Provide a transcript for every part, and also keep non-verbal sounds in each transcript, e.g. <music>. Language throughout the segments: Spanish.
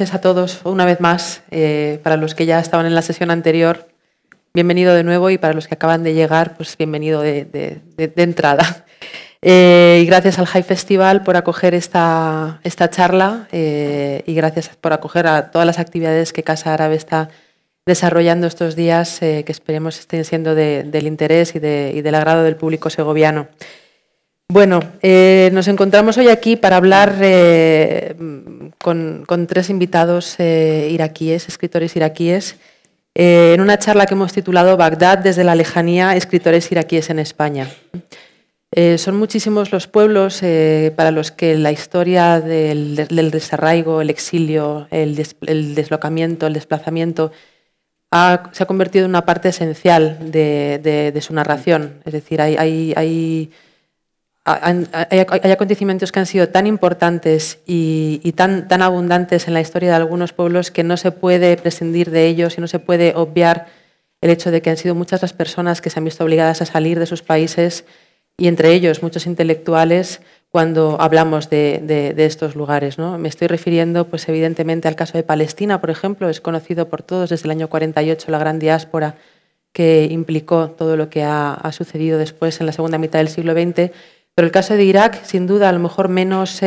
Gracias a todos, una vez más. Eh, para los que ya estaban en la sesión anterior, bienvenido de nuevo y para los que acaban de llegar, pues bienvenido de, entrada. Eh, y gracias al High Festival por acoger esta, esta charla eh, y gracias por acoger a todas las actividades que Casa Árabe está desarrollando estos días, que esperemos estén siendo del interés y del agrado del público segoviano. Bueno, eh, nos encontramos hoy aquí para hablar eh, con, tres invitados eh, iraquíes, escritores iraquíes, en una charla que hemos titulado Bagdad desde la lejanía, escritores iraquíes en España. son muchísimos los pueblos para los que la historia del, desarraigo, el exilio, el, deslocamiento, el desplazamiento, se ha convertido en una parte esencial de, su narración. Es decir, hay hay, acontecimientos que han sido tan importantes y, tan, abundantes en la historia de algunos pueblos que no se puede prescindir de ellos y no se puede obviar el hecho de que han sido muchas las personas que se han visto obligadas a salir de sus países y entre ellos muchos intelectuales cuando hablamos de, estos lugares. ¿no? Me estoy refiriendo pues, evidentemente al caso de Palestina, por ejemplo, es conocido por todos desde el año 48 la gran diáspora que implicó todo lo que ha sucedido después en la segunda mitad del siglo XX pero el caso de Irak, sin duda, a lo mejor menos eh,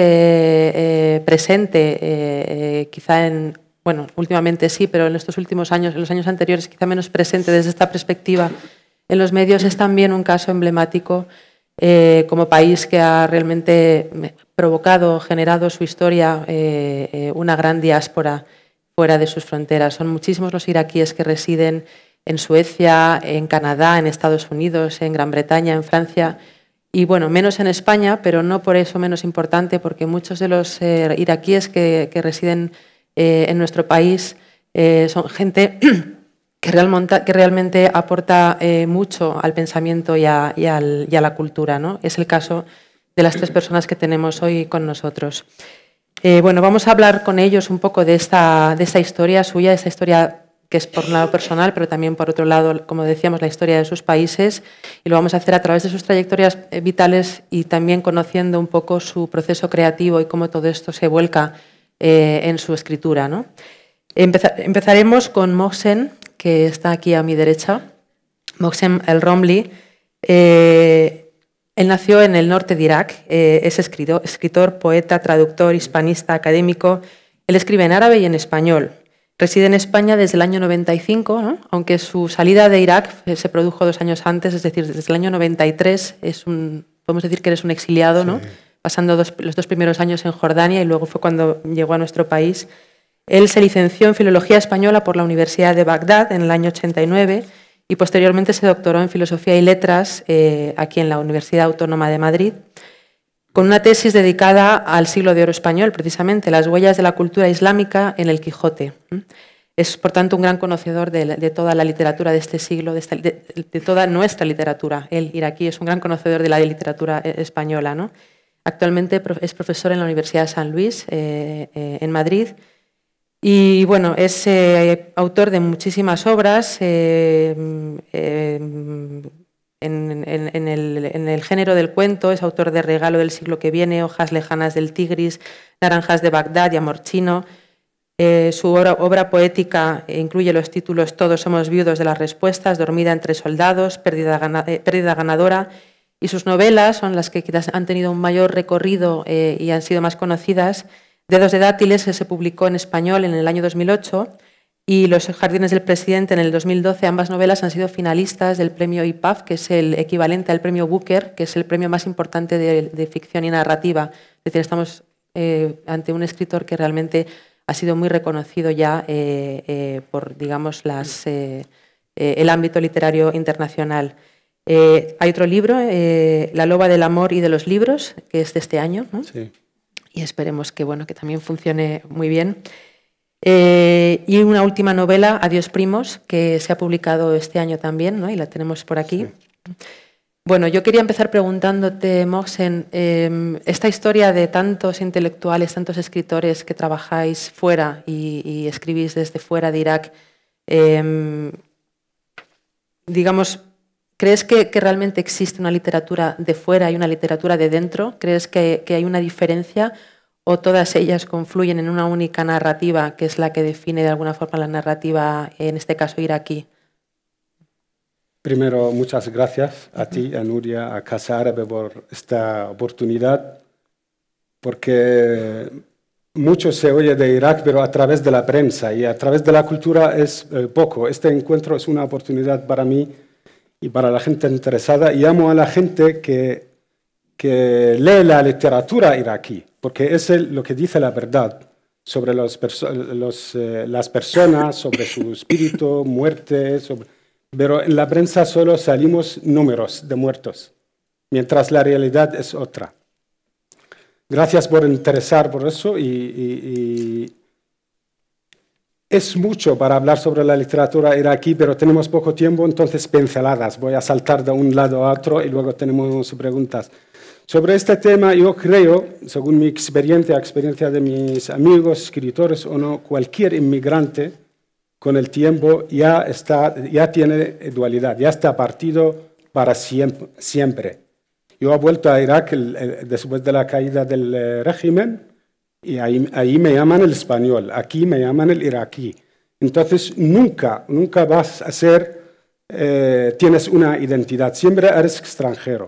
eh, presente, eh, quizá en, bueno, últimamente sí, pero en estos últimos años, en los años anteriores, quizá menos presente desde esta perspectiva en los medios, es también un caso emblemático como país que ha realmente provocado, generado su historia, una gran diáspora fuera de sus fronteras. Son muchísimos los iraquíes que residen en Suecia, en Canadá, en Estados Unidos, en Gran Bretaña, en Francia y bueno, menos en España, pero no por eso menos importante, porque muchos de los eh, iraquíes que, residen eh, en nuestro país eh, son gente <clears throat> que, realmente, que realmente aporta mucho al pensamiento y a, la cultura. ¿no? Es el caso de las tres personas que tenemos hoy con nosotros. bueno, vamos a hablar con ellos un poco de esta, de esta historia suya, de esta historia que es por un lado personal, pero también por otro lado, como decíamos, la historia de sus países, y lo vamos a hacer a través de sus trayectorias eh, vitales y también conociendo un poco su proceso creativo y cómo todo esto se vuelca eh, en su escritura. empezaremos con Mohsen, que está aquí a mi derecha, Mohsen El Romli. Eh, él nació en el norte de Irak, es escritor, poeta, traductor, hispanista, académico. Él escribe en árabe y en español. Reside en España desde el año 95, aunque su salida de Irak se produjo dos años antes, es decir, desde el año 93 es un, podemos decir que eres un exiliado, ¿no? pasando los dos primeros años en Jordania y luego fue cuando llegó a nuestro país. Él se licenció en Filología Española por la Universidad de Bagdad en el año 89 y posteriormente se doctoró en Filosofía y Letras eh, aquí en la Universidad Autónoma de Madrid con una tesis dedicada al siglo de oro español, precisamente, las huellas de la cultura islámica en el Quijote. Es, por tanto, un gran conocedor de, toda la literatura de este siglo, de, toda nuestra literatura. El iraquí es un gran conocedor de la literatura eh, española. ¿no? Actualmente es profesor en la Universidad de San Luis, eh, eh, en Madrid, y bueno, es autor de muchísimas obras, eh, en, el, género del cuento, es autor de Regalo del siglo que viene, Hojas lejanas del Tigris, Naranjas de Bagdad y Amor chino. Eh, su obra, poética incluye los títulos Todos somos viudos de las respuestas, Dormida entre soldados, Pérdida, eh, ganadora. Y sus novelas son las que quizás han tenido un mayor recorrido eh, y han sido más conocidas. Dedos de dátiles, se publicó en español en el año 2008 y Los jardines del presidente en el 2012, ambas novelas han sido finalistas del premio IPAF, que es el equivalente al premio Booker, que es el premio más importante de, ficción y narrativa. Es decir, estamos eh, ante un escritor que realmente ha sido muy reconocido ya eh, eh, por, digamos, las, el ámbito literario internacional. hay otro libro, La loba del amor y de los libros, que es de este año, sí. y esperemos que, bueno, que también funcione muy bien. Eh, y una última novela, Adiós Primos, que se ha publicado este año también, y la tenemos por aquí. Bueno, yo quería empezar preguntándote, Moxen, em, esta historia de tantos intelectuales, tantos escritores que trabajáis fuera y, escribís desde fuera de Irak, em, digamos, ¿crees que, realmente existe una literatura de fuera y una literatura de dentro? ¿Crees que hay una diferencia? o todas ellas confluyen en una única narrativa, que es la que define de alguna forma la narrativa, en este caso iraquí? Primero, muchas gracias a ti, a Nuria, a Casa Árabe por esta oportunidad, porque mucho se oye de Irak, pero a través de la prensa y a través de la cultura es eh, poco. Este encuentro es una oportunidad para mí y para la gente interesada y amo a la gente que lee la literatura iraquí porque es lo que dice la verdad sobre eh, las personas, sobre su espíritu, muerte, pero en la prensa solo salimos números de muertos, mientras la realidad es otra. Gracias por interesar por eso y, es mucho para hablar sobre la literatura iraquí, pero tenemos poco tiempo, entonces pinceladas. Voy a saltar de un lado a otro y luego tenemos preguntas. Sobre este tema yo creo, según mi experiencia, la experiencia de mis amigos, escritores o no, cualquier inmigrante con el tiempo ya, está, ya tiene dualidad, ya está partido para siempre. Yo he vuelto a Irak después de la caída del eh, régimen y ahí, me llaman el español, aquí me llaman el iraquí. Entonces nunca, nunca vas a ser, eh, tienes una identidad, siempre eres extranjero.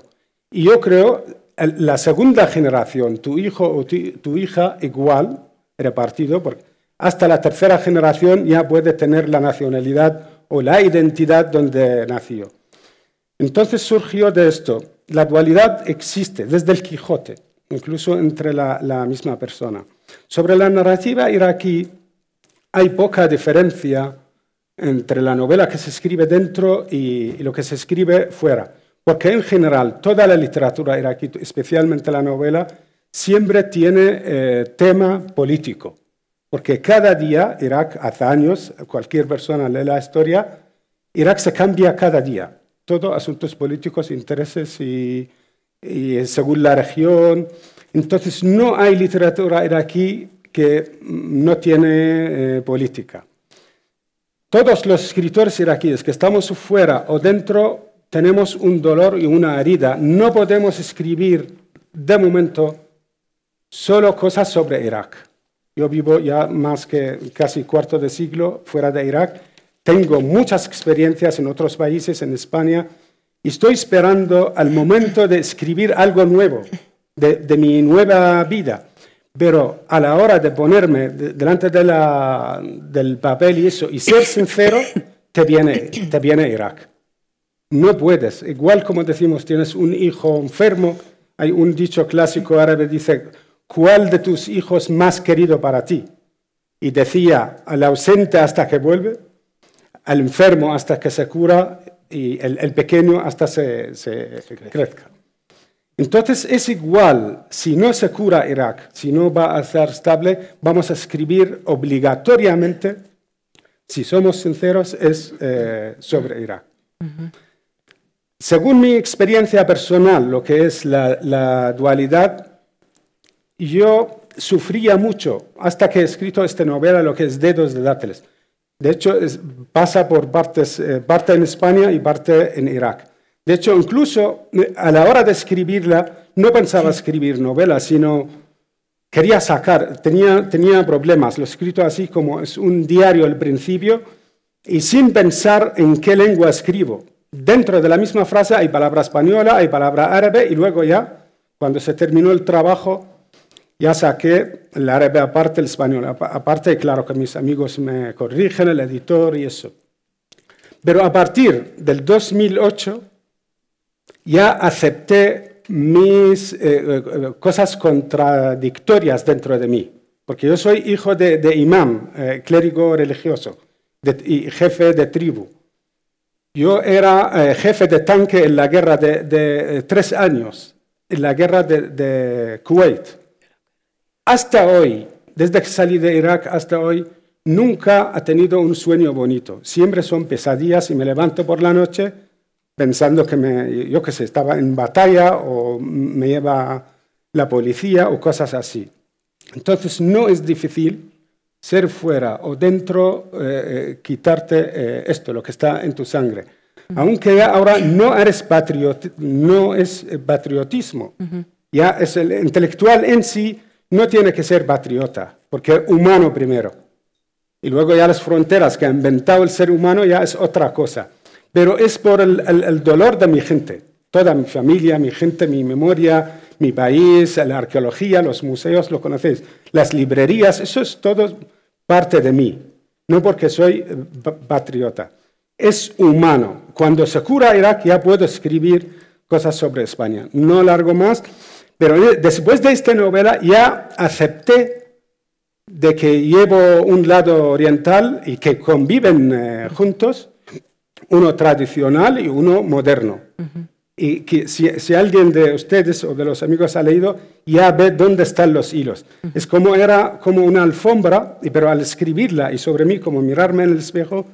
Y yo creo, la segunda generación, tu hijo o tu, hija igual, repartido, hasta la tercera generación ya puede tener la nacionalidad o la identidad donde nació. Entonces surgió de esto, la dualidad existe desde el Quijote, incluso entre la misma persona. Sobre la narrativa iraquí hay poca diferencia entre la novela que se escribe dentro y lo que se escribe fuera. Porque en general toda la literatura iraquí, especialmente la novela, siempre tiene eh, tema político. Porque cada día, Irak, hace años, cualquier persona lee la historia, Irak se cambia cada día. Todo asuntos políticos, intereses y, según la región. Entonces no hay literatura iraquí que no tiene eh, política. Todos los escritores iraquíes que estamos fuera o dentro tenemos un dolor y una herida. No podemos escribir de momento solo cosas sobre Irak. Yo vivo ya más que casi cuarto de siglo fuera de Irak. Tengo muchas experiencias en otros países, en España, y estoy esperando al momento de escribir algo nuevo, de, mi nueva vida. Pero a la hora de ponerme delante del papel y eso, y ser sincero, te viene, te viene Irak no puedes. Igual como decimos, tienes un hijo enfermo, hay un dicho clásico árabe, dice, ¿cuál de tus hijos más querido para ti? Y decía, al ausente hasta que vuelve, al enfermo hasta que se cura y el, pequeño hasta se, se, crezca. Entonces es igual, si no se cura Irak, si no va a ser estable, vamos a escribir obligatoriamente, si somos sinceros, es eh, sobre Irak. Según mi experiencia personal, lo que es la, dualidad, yo sufría mucho hasta que he escrito esta novela, lo que es Dedos de Dátiles. De hecho, pasa por partes, eh, parte en España y parte en Irak. De hecho, incluso eh, a la hora de escribirla, no pensaba escribir novela, sino quería sacar, tenía, tenía problemas. Lo he escrito así como es un diario al principio y sin pensar en qué lengua escribo dentro de la misma frase hay palabra española, hay palabra árabe y luego ya, cuando se terminó el trabajo, ya saqué el árabe aparte, el español aparte, claro que mis amigos me corrigen, el editor y eso. Pero a partir del 2008 ya acepté mis eh, eh, cosas contradictorias dentro de mí, porque yo soy hijo de, de imam, eh, clérigo religioso y jefe de tribu. Yo era eh, jefe de tanque en la guerra de, eh, tres años, en la guerra de, Kuwait. Hasta hoy, desde que salí de Irak hasta hoy, nunca ha tenido un sueño bonito. Siempre son pesadillas y me levanto por la noche pensando que yo que sé, estaba en batalla o me lleva la policía o cosas así. Entonces no es difícil ser fuera o dentro, eh, eh, quitarte eh, esto, lo que está en tu sangre. Aunque ahora no eres patriota, no es patriotismo, ya es el intelectual en sí no tiene que ser patriota, porque es humano primero. Y luego ya las fronteras que ha inventado el ser humano ya es otra cosa. Pero es por el, el dolor de mi gente, toda mi familia, mi gente, mi memoria, mi país, la arqueología, los museos, lo conocéis, las librerías, eso es todo parte de mí, no porque soy eh, patriota. Es humano. Cuando se cura Irak ya puedo escribir cosas sobre España. No largo más, pero después de esta novela ya acepté de que llevo un lado oriental y que conviven eh, juntos, uno tradicional y uno moderno y que si, alguien de ustedes o de los amigos ha leído, ya ve dónde están los hilos. Es como era como una alfombra, pero al escribirla y sobre mí, como mirarme en el espejo,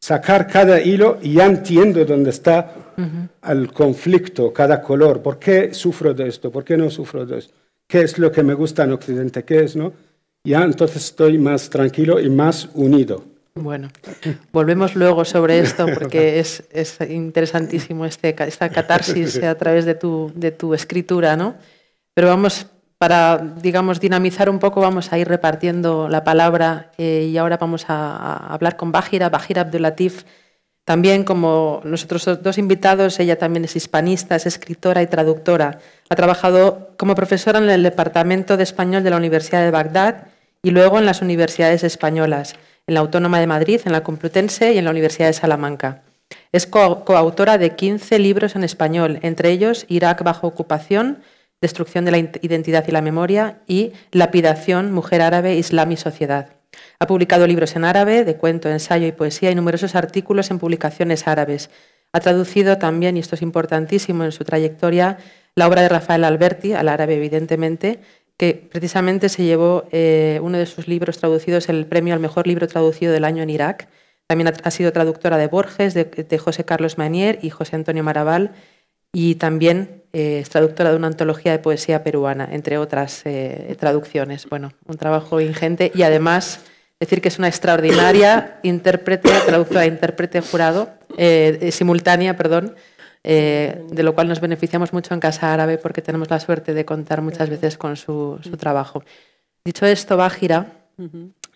sacar cada hilo y ya entiendo dónde está el conflicto, cada color. ¿Por qué sufro de esto? ¿Por qué no sufro de esto? ¿Qué es lo que me gusta en Occidente? ¿Qué es, no? Ya entonces estoy más tranquilo y más unido. Bueno, volvemos luego sobre esto <laughs> porque es, interesantísimo este esta catarsis a través de tu, escritura, ¿no? Pero vamos, para, digamos, dinamizar un poco, vamos a ir repartiendo la palabra eh, y ahora vamos a, hablar con Bajira, Bajira Abdulatif. También, como nosotros dos invitados, ella también es hispanista, es escritora y traductora. Ha trabajado como profesora en el Departamento de Español de la Universidad de Bagdad y luego en las universidades españolas en la Autónoma de Madrid, en la Complutense y en la Universidad de Salamanca. Es coautora de 15 libros en español, entre ellos Irak bajo ocupación, Destrucción de la identidad y la memoria y Lapidación, Mujer árabe, Islam y sociedad. Ha publicado libros en árabe, de cuento, ensayo y poesía y numerosos artículos en publicaciones árabes. Ha traducido también, y esto es importantísimo en su trayectoria, la obra de Rafael Alberti, al árabe evidentemente, que precisamente se llevó eh, uno de sus libros traducidos, el premio al mejor libro traducido del año en Irak. También ha, sido traductora de Borges, de, José Carlos Manier y José Antonio Maraval, y también eh, es traductora de una antología de poesía peruana, entre otras eh, traducciones. Bueno, un trabajo ingente y además decir que es una extraordinaria intérprete, traductora, intérprete jurado, simultánea, perdón, eh, de lo cual nos beneficiamos mucho en Casa Árabe porque tenemos la suerte de contar muchas veces con su, su trabajo. Dicho esto, Bajira,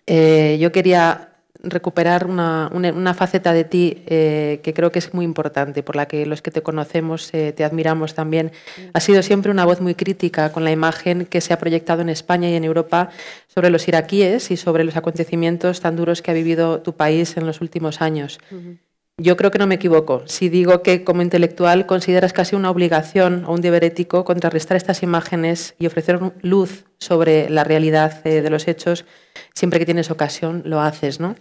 eh, yo quería recuperar una, faceta de ti eh, que creo que es muy importante, por la que los que te conocemos te admiramos también. ha sido siempre una voz muy crítica con la imagen que se ha proyectado en España y en Europa sobre los iraquíes y sobre los acontecimientos tan duros que ha vivido tu país en los últimos años. Yo creo que no me equivoco si digo que como intelectual consideras casi una obligación o un deber ético contrarrestar estas imágenes y ofrecer luz sobre la realidad eh, de los hechos. Siempre que tienes ocasión lo haces, ¿no?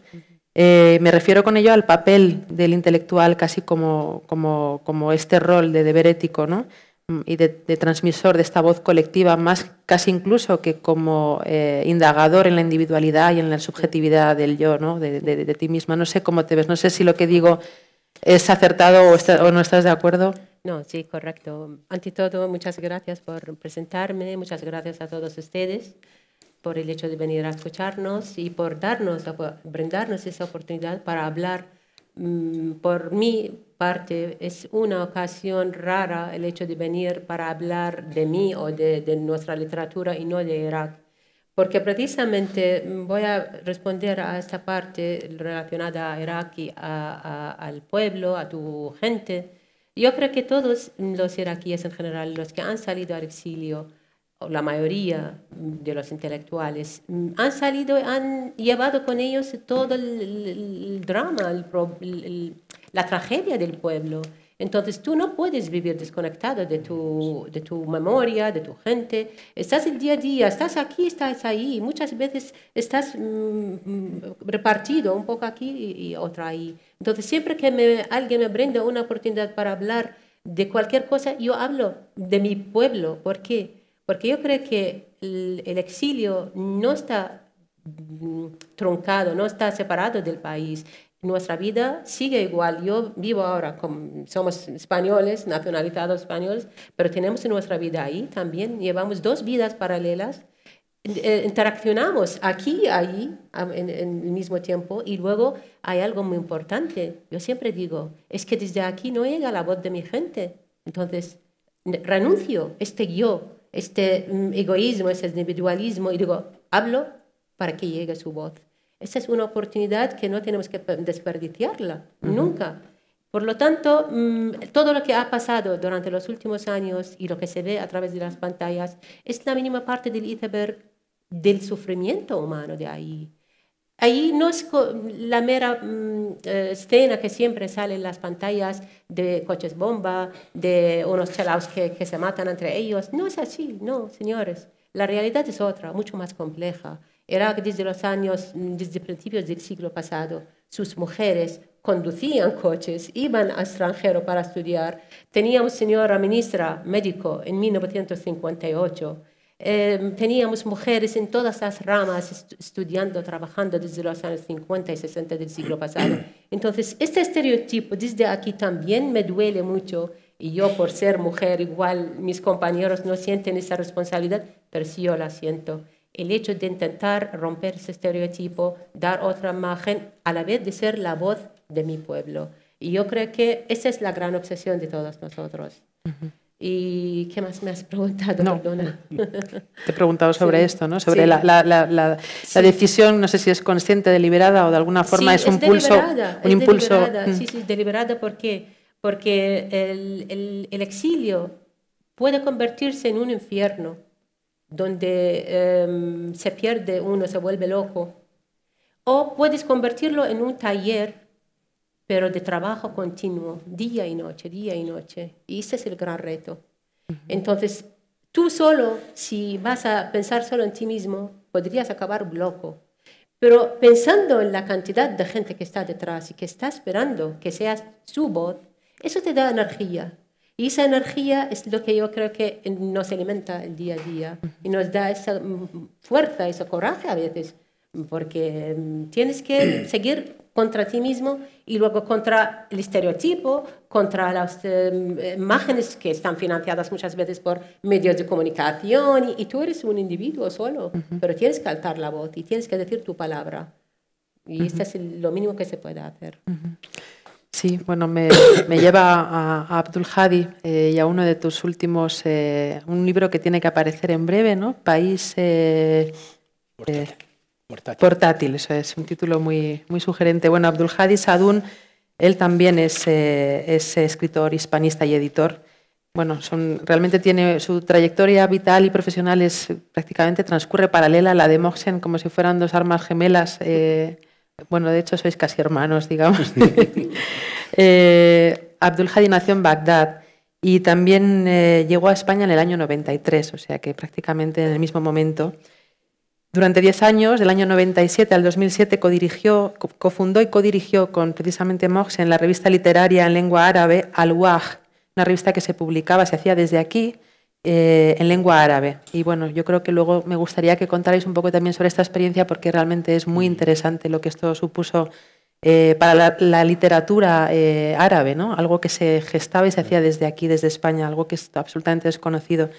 Eh, me refiero con ello al papel del intelectual casi como, como, como este rol de deber ético, ¿no? Mm, y de, transmisor de esta voz colectiva, más casi incluso que como eh, indagador en la individualidad y en la subjetividad del yo, ¿no? de, de, ti misma. No sé cómo te ves, no sé si lo que digo es acertado o, o, no estás de acuerdo. No, sí, correcto. Ante todo, muchas gracias por presentarme, muchas gracias a todos ustedes por el hecho de venir a escucharnos y por darnos, brindarnos esa oportunidad para hablar Mm, por mi parte es una ocasión rara el hecho de venir para hablar de mí o de, nuestra literatura y no de Irak. Porque precisamente mm, voy a responder a esta parte relacionada a Irak y al pueblo, a tu gente. Yo creo que todos los iraquíes en general, los que han salido al exilio, la mayoría de los intelectuales, mm, han salido, han llevado con ellos todo el, drama, la tragedia del pueblo. Entonces tú no puedes vivir desconectado de tu, de tu memoria, de tu gente. Estás el día a día, estás aquí, estás ahí. Muchas veces estás mm, mm, repartido un poco aquí y, otra ahí. Entonces siempre que alguien me brinda una oportunidad para hablar de cualquier cosa, yo hablo de mi pueblo. ¿Por qué? Porque yo creo que el exilio no está mm, truncado, no está separado del país. Nuestra vida sigue igual. Yo vivo ahora, somos españoles, nacionalizados españoles, pero tenemos nuestra vida ahí también. Llevamos dos vidas paralelas. Eh, interaccionamos aquí y allí en, el mismo tiempo. Y luego hay algo muy importante. Yo siempre digo, es que desde aquí no llega la voz de mi gente. Entonces, renuncio este yo este mm, egoísmo, ese individualismo, y digo, hablo para que llegue su voz. Esa es una oportunidad que no tenemos que desperdiciarla, nunca. Por lo tanto, mm, todo lo que ha pasado durante los últimos años y lo que se ve a través de las pantallas es la mínima parte del iceberg del sufrimiento humano de ahí. Ahí no es la mera mm, eh, escena que siempre sale en las pantallas de coches bomba, de unos chalaos que, se matan entre ellos. No es así, no, señores. La realidad es otra, mucho más compleja. Era que desde los años, mm, desde principios del siglo pasado, sus mujeres conducían coches, iban al extranjero para estudiar. Tenía una señora ministra médico en 1958 Em, teníamos mujeres en todas las ramas estudiando, trabajando desde los años 50 y 60 del siglo pasado. Entonces, este estereotipo desde aquí también me duele mucho y yo por ser mujer igual mis compañeros no sienten esa responsabilidad, pero sí yo la siento. El hecho de intentar romper ese estereotipo, dar otra imagen, a la vez de ser la voz de mi pueblo. Y yo creo que esa es la gran obsesión de todos nosotros. ¿Y qué más me has preguntado? Perdona. Te he preguntado sobre esto, ¿no? sobre la, decisión, no sé si es consciente, deliberada o de alguna forma es, un, impulso. un impulso. Deliberada. Mm. Sí, sí, deliberada porque, porque el, exilio puede convertirse en un infierno donde em, se pierde uno, se vuelve loco. O puedes convertirlo en un taller pero de trabajo continuo, día y noche, día y noche. Y ese es el gran reto. Entonces, tú solo, si vas a pensar solo en ti mismo, podrías acabar loco. Pero pensando en la cantidad de gente que está detrás y que está esperando que seas su voz, eso te da energía. Y esa energía es lo que yo creo que nos alimenta el día a día y nos da esa mm, fuerza, ese coraje a veces porque mm, tienes que <clears throat> seguir contra ti mismo y luego contra el estereotipo, contra las em, imágenes que están financiadas muchas veces por medios de comunicación y, tú eres un individuo solo, pero tienes que alzar la voz y tienes que decir tu palabra. Y esto es lo mínimo que se puede hacer. Sí, bueno, me, lleva a, Abdul Hadi eh, y a uno de tus últimos, eh, un libro que tiene que aparecer en breve, ¿no? País... Eh, Portátil. Portátil, eso es un título muy, muy sugerente. Bueno, Abdul Hadi Sadun, él también es, eh, es escritor, hispanista y editor. Bueno, son, realmente tiene su trayectoria vital y profesional es prácticamente transcurre paralela a la de Moxen, como si fueran dos armas gemelas. Eh, bueno, de hecho sois casi hermanos, digamos. <laughs> eh, Abdul Hadi nació en Bagdad y también eh, llegó a España en el año 93, o sea que prácticamente en el mismo momento. Durante 10 años, del año 97 al 2007, cofundó y codirigió con precisamente Mox en la revista literaria en lengua árabe Al-Waj, una revista que se publicaba, se hacía desde aquí, eh, en lengua árabe. Y bueno, yo creo que luego me gustaría que contarais un poco también sobre esta experiencia porque realmente es muy interesante lo que esto supuso eh, para la, literatura eh, árabe, ¿no? Algo que se gestaba y se hacía desde aquí, desde España, algo que es absolutamente desconocido.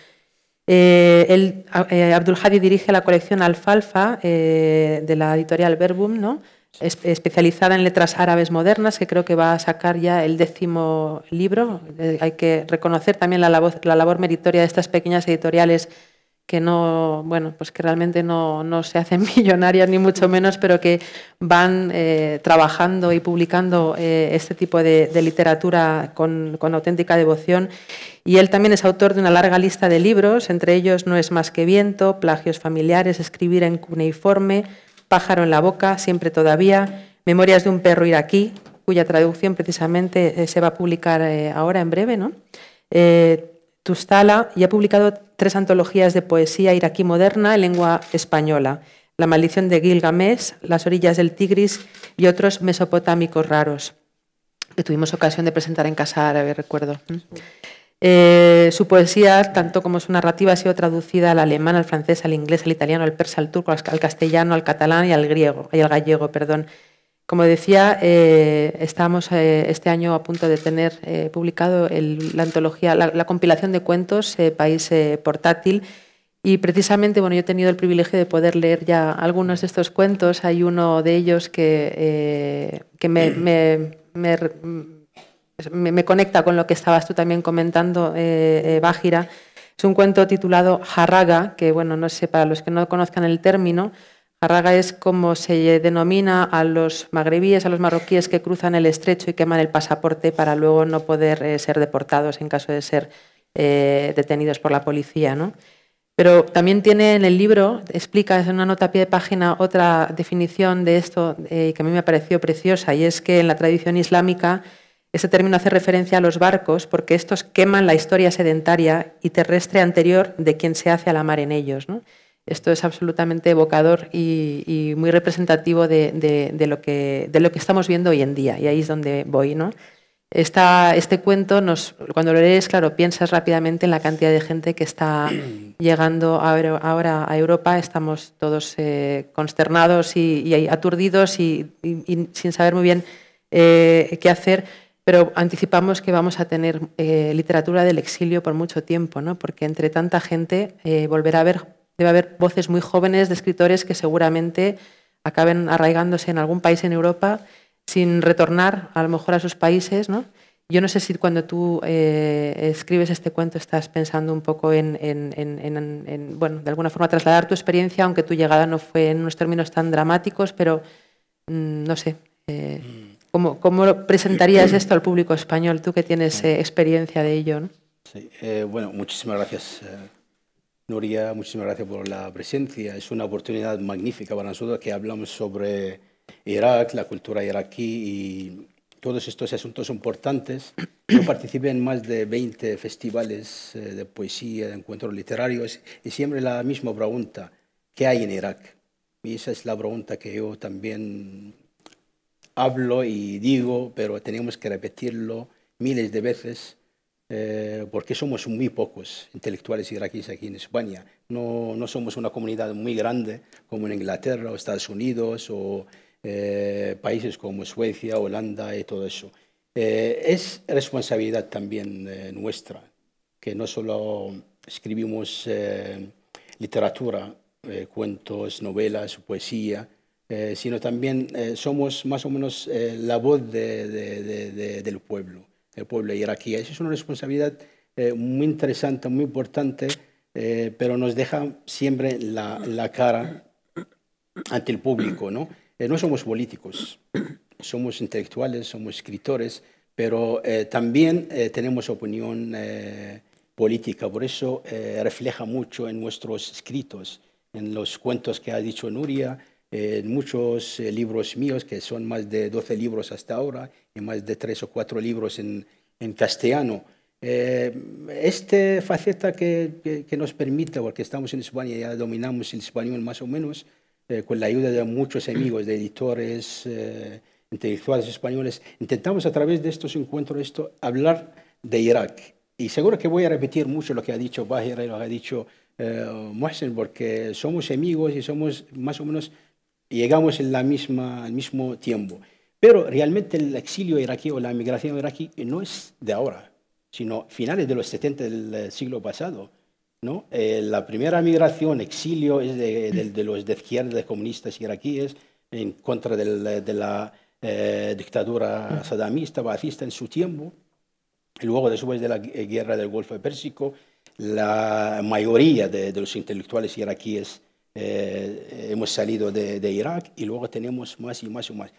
Eh, él, eh, Abdul Hadi dirige la colección Alfalfa eh, de la editorial Verbum, ¿no? especializada en letras árabes modernas, que creo que va a sacar ya el décimo libro. hay que reconocer también la labor meritoria de estas pequeñas editoriales que no, bueno, pues que realmente no, se hacen <laughs> millonarias ni mucho menos, pero que van eh, trabajando y publicando eh, este tipo de, literatura con, auténtica devoción. Y él también es autor de una larga lista de libros, entre ellos No es más que viento, Plagios familiares, Escribir en cuneiforme, Pájaro en la boca, Siempre todavía, Memorias de un perro iraquí, cuya traducción precisamente eh, se va a publicar ahora en breve, ¿no? Tustala y ha publicado tres antologías de poesía iraquí moderna en lengua española, La maldición de Gilgamesh, Las orillas del Tigris y otros mesopotámicos raros, que tuvimos ocasión de presentar en Casa Árabe, recuerdo. Eh, su poesía, tanto como su narrativa, ha sido traducida al alemán, al francés, al inglés, al italiano, al persa, al turco, al castellano, al catalán y al griego, y al gallego, perdón. Como decía, eh, estamos eh, este año a punto de tener eh, publicado la antología, la, compilación de cuentos País Portátil. Y precisamente, bueno, yo he tenido el privilegio de poder leer ya algunos de estos cuentos. Hay uno de ellos que, que me, conecta con lo que estabas tú también comentando, Bájira. Es un cuento titulado Jarraga, que, bueno, no sé, para los que no conozcan el término, Arraga es como se denomina a los magrebíes, a los marroquíes que cruzan el estrecho y queman el pasaporte para luego no poder eh, ser deportados en caso de ser eh, detenidos por la policía. Pero también tiene en el libro, explica en una nota a pie de página otra definición de esto eh, que a mí me pareció preciosa, y es que en la tradición islámica este término hace referencia a los barcos porque estos queman la historia sedentaria y terrestre anterior de quien se hace a la mar en ellos. ¿no? Esto es absolutamente evocador y, muy representativo de, lo que, estamos viendo hoy en día, y ahí es donde voy. ¿no? este cuento, cuando lo lees, claro, piensas rápidamente en la cantidad de gente que está <clears throat> llegando ahora a Europa. Estamos todos eh, consternados y, aturdidos y, sin saber muy bien eh, qué hacer, pero anticipamos que vamos a tener eh, literatura del exilio por mucho tiempo, ¿no? porque entre tanta gente volverá a ver debe haber voces muy jóvenes de escritores que seguramente acaben arraigándose en algún país en Europa sin retornar a lo mejor a sus países, ¿no? Yo no sé si cuando tú eh, escribes este cuento estás pensando un poco en, bueno, de alguna forma trasladar tu experiencia, aunque tu llegada no fue en unos términos tan dramáticos, pero mm, no sé. Eh, mm. ¿cómo, presentarías esto al público español, tú que tienes eh, experiencia de ello? Sí, bueno, muchísimas gracias Nuria, muchísimas gracias por la presencia. Es una oportunidad magnífica para nosotros que hablamos sobre Irak, la cultura iraquí y todos estos asuntos importantes. <clears throat> Yo participé en más de 20 festivales eh, de poesía, de encuentros literarios y siempre la misma pregunta, ¿qué hay en Irak? Y esa es la pregunta que yo también hablo y digo, pero tenemos que repetirlo miles de veces eh, porque somos muy pocos intelectuales iraquíes aquí en España. No, somos una comunidad muy grande como en Inglaterra o Estados Unidos o eh, países como Suecia, Holanda y todo eso. Eh, es responsabilidad también nuestra, que no solo escribimos literatura, cuentos, novelas, poesía, sino también somos más o menos la voz del pueblo el pueblo iraquí. Esa es una responsabilidad eh, muy interesante, muy importante, eh, pero nos deja siempre la, cara ante el público. ¿no? Eh, no somos políticos, somos intelectuales, somos escritores, pero también tenemos opinión política. Por eso refleja mucho en nuestros escritos, en los cuentos que ha dicho Nuria, en muchos eh, libros míos, que son más de 12 libros hasta ahora, y más de 3 o 4 libros en, en castellano. Eh, esta faceta que, que, nos permite, porque estamos en España, ya dominamos el español más o menos, eh, con la ayuda de muchos amigos, de editores, eh, intelectuales españoles, intentamos a través de estos encuentros esto, hablar de Irak. Y seguro que voy a repetir mucho lo que ha dicho Bahir y lo que ha dicho Mohsen, porque somos amigos y somos más o menos llegamos en la misma, al mismo tiempo. Pero realmente el exilio iraquí o la migración iraquí no es de ahora, sino finales de los 70 del siglo pasado. ¿no? Eh, la primera migración, exilio, es de, los de izquierda, comunistas iraquíes, en contra de la eh, dictadura sadamista, bacista en su tiempo. Luego, después de la eh, guerra del Golfo Pérsico, la mayoría de los intelectuales iraquíes eh, hemos salido de, Irak y luego tenemos más y más y más.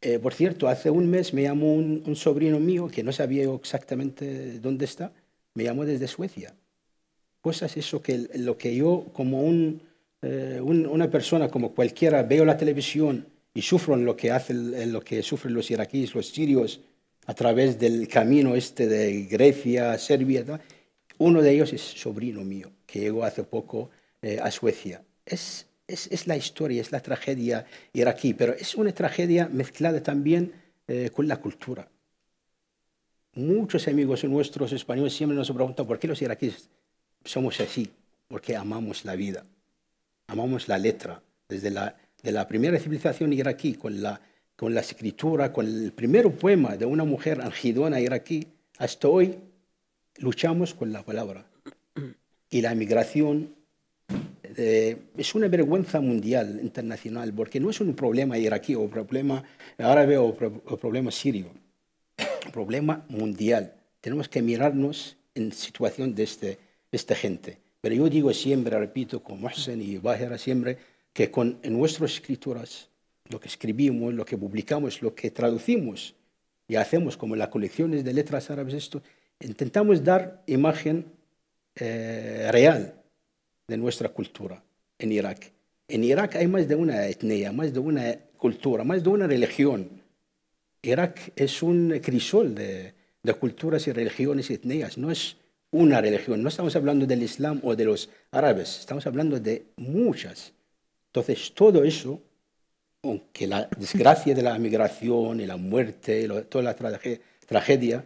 Eh, por cierto, hace un mes me llamó un, sobrino mío que no sabía exactamente dónde está, me llamó desde Suecia. Cosas eso que lo que yo como eh, una persona como cualquiera veo la televisión y sufro en lo que hacen lo que sufren los iraquíes, los sirios a través del camino este de Grecia, Serbia, uno de ellos es sobrino mío que llegó hace poco a Suecia es, la historia, es la tragedia iraquí, pero es una tragedia mezclada también eh, con la cultura. Muchos amigos nuestros españoles siempre nos preguntan por qué los iraquíes somos así, porque amamos la vida, amamos la letra, desde la, de la primera civilización iraquí, con la, con la escritura, con el primer poema de una mujer angidona iraquí, hasta hoy luchamos con la palabra. Y la migración eh, es una vergüenza mundial, internacional, porque no es un problema iraquí o problema árabe o, pro, problema sirio, problema mundial. Tenemos que mirarnos en situación de, este, de esta gente. Pero yo digo siempre, repito, con Mohsen y Bajera siempre, que con en nuestras escrituras, lo que escribimos, lo que publicamos, lo que traducimos y hacemos como las colecciones de letras árabes, esto, intentamos dar imagen eh, real de nuestra cultura en Irak. En Irak hay más de una etnia, más de una cultura, más de una religión. Irak es un crisol de, culturas y religiones y etnias, no es una religión. No estamos hablando del Islam o de los árabes, estamos hablando de muchas. Entonces, todo eso, aunque la desgracia de la migración y la muerte toda la tragedia,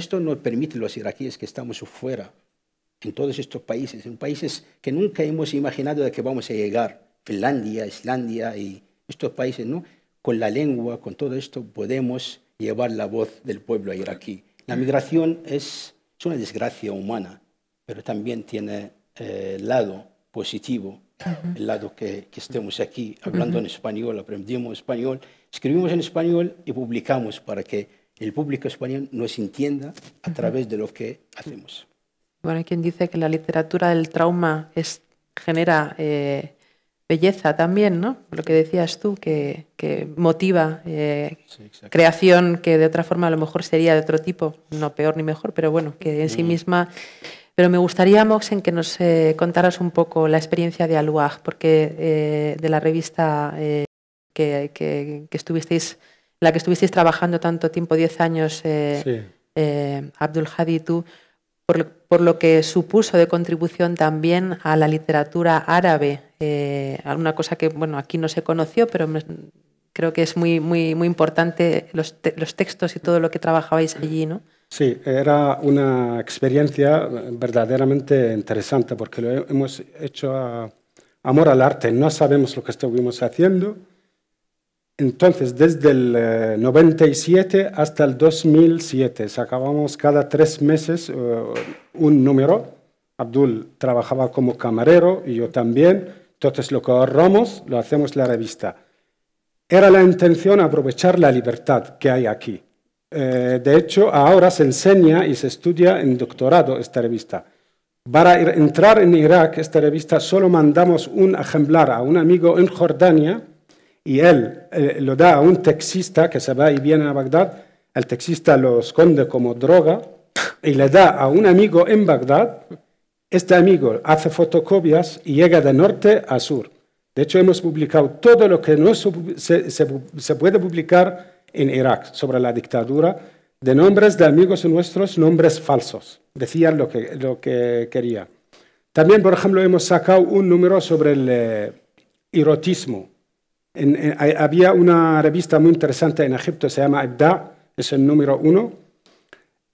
esto no permite a los iraquíes que estamos fuera en todos estos países, en países que nunca hemos imaginado de que vamos a llegar, Finlandia, Islandia y estos países, ¿no? Con la lengua, con todo esto, podemos llevar la voz del pueblo a ir aquí. La migración es, una desgracia humana, pero también tiene eh, el lado positivo, el lado que, estemos aquí hablando en español, aprendimos español, escribimos en español y publicamos para que el público español nos entienda a través de lo que hacemos. Bueno, hay quien dice que la literatura del trauma genera eh, belleza también, ¿no? Lo que decías tú, que, motiva eh, creación que de otra forma a lo mejor sería de otro tipo, no peor ni mejor, pero bueno, que en sí misma... Pero me gustaría, Moxen, que nos eh, contaras un poco la experiencia de Aluag, porque de la revista eh, que, estuvisteis, la que estuvisteis trabajando tanto tiempo, 10 años, Abdul Hadi tú, por, lo que supuso de contribución también a la literatura árabe, eh, alguna cosa que bueno aquí no se conoció, pero creo que es muy, muy, muy importante los, los, textos y todo lo que trabajabais allí, ¿no? Sí, era una experiencia verdaderamente interesante porque lo hemos hecho a amor al arte. No sabemos lo que estuvimos haciendo, entonces, desde el 97 eh, hasta el 2007, sacábamos cada tres meses eh, un número. Abdul trabajaba como camarero y yo también. Entonces, lo que ahorramos lo hacemos la revista. Era la intención aprovechar la libertad que hay aquí. Eh, de hecho, ahora se enseña y se estudia en doctorado esta revista. Para entrar en Irak, esta revista solo mandamos un ejemplar a un amigo en Jordania y él eh, lo da a un taxista que se va y viene a Bagdad, el taxista lo esconde como droga y le da a un amigo en Bagdad, este amigo hace fotocopias y llega de norte a sur. De hecho, hemos publicado todo lo que no se, puede publicar en Irak sobre la dictadura, de nombres de amigos nuestros, nombres falsos. Decían lo que, lo que quería. También, por ejemplo, hemos sacado un número sobre el eh, erotismo eh, había una revista muy interesante en Egipto, se llama Ebda, es el número uno,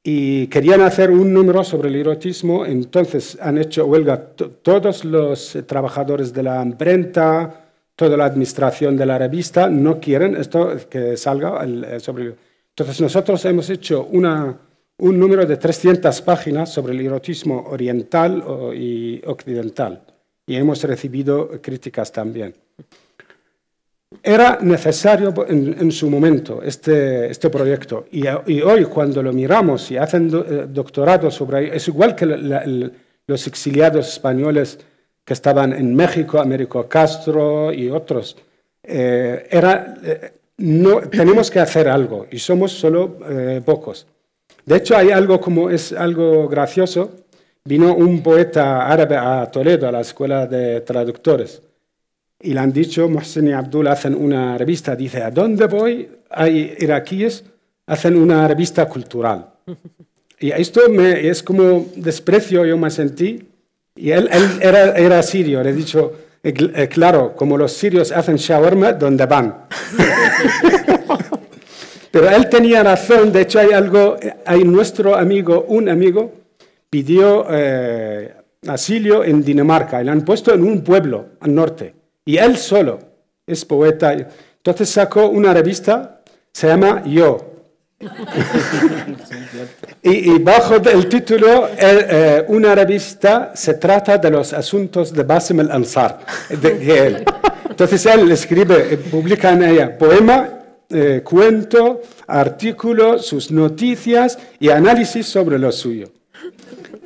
y querían hacer un número sobre el erotismo, entonces han hecho huelga todos los trabajadores de la imprenta, toda la administración de la revista, no quieren esto que salga el, eh, sobre Entonces nosotros hemos hecho un número de 300 páginas sobre el erotismo oriental y occidental, y hemos recibido críticas también. Era necesario en, su momento este, este proyecto y, hoy cuando lo miramos y hacen eh, doctorados doctorado sobre es igual que los exiliados españoles que estaban en México, Américo Castro y otros. Eh, eh, tenemos que hacer algo y somos solo pocos. De hecho, hay algo como es algo gracioso. Vino un poeta árabe a Toledo, a la escuela de traductores y le han dicho, Mohsen y Abdul hacen una revista, dice, ¿a dónde voy? Hay iraquíes, hacen una revista cultural. Y esto es como desprecio, yo me sentí. Y él, era, sirio, le he dicho, eh, eh, claro, como los sirios hacen shawarma, ¿dónde van? <laughs> Pero él tenía razón, de hecho hay algo, hay nuestro amigo, un amigo, pidió eh, asilo en Dinamarca y le han puesto en un pueblo al norte. Y él solo es poeta. Entonces sacó una revista, se llama Yo. <laughs> y, bajo el título, eh, eh, una revista se trata de los asuntos de Basim al-Ansar, de, él. Entonces él escribe, eh, publica en ella poema, cuento, artículo, sus noticias y análisis sobre lo suyo.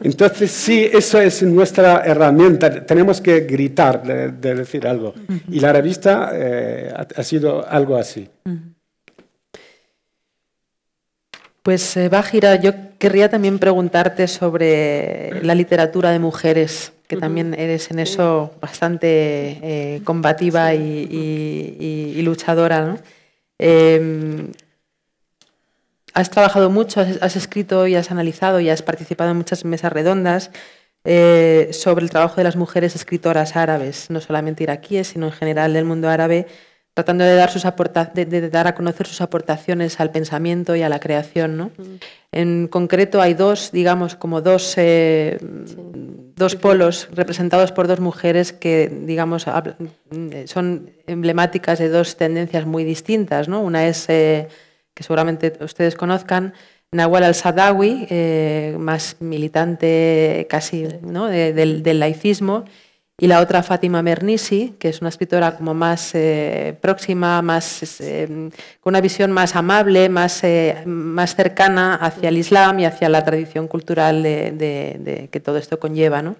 Entonces, sí, eso es nuestra herramienta. Tenemos que gritar de, decir algo. Y la revista eh, ha, sido algo así. Pues, eh, Bajira, yo querría también preguntarte sobre la literatura de mujeres, que también eres en eso bastante eh, combativa y, luchadora, ¿no? Em, has trabajado mucho, has, escrito y has analizado y has participado en muchas mesas redondas eh, sobre el trabajo de las mujeres escritoras árabes, no solamente iraquíes, sino en general del mundo árabe, tratando de dar, sus de dar a conocer sus aportaciones al pensamiento y a la creación. ¿no? En concreto hay dos, digamos, como dos, eh, dos polos representados por dos mujeres que, digamos, mm, son emblemáticas de dos tendencias muy distintas. ¿no? Una es... Eh, seguramente ustedes conozcan, Nawal al-Sadawi, eh, más militante casi ¿no? del, laicismo, y la otra Fátima Mernisi, que es una escritora como más eh, próxima, más, eh, con una visión más amable, más, más cercana hacia el Islam y hacia la tradición cultural de, de, que todo esto conlleva. ¿no?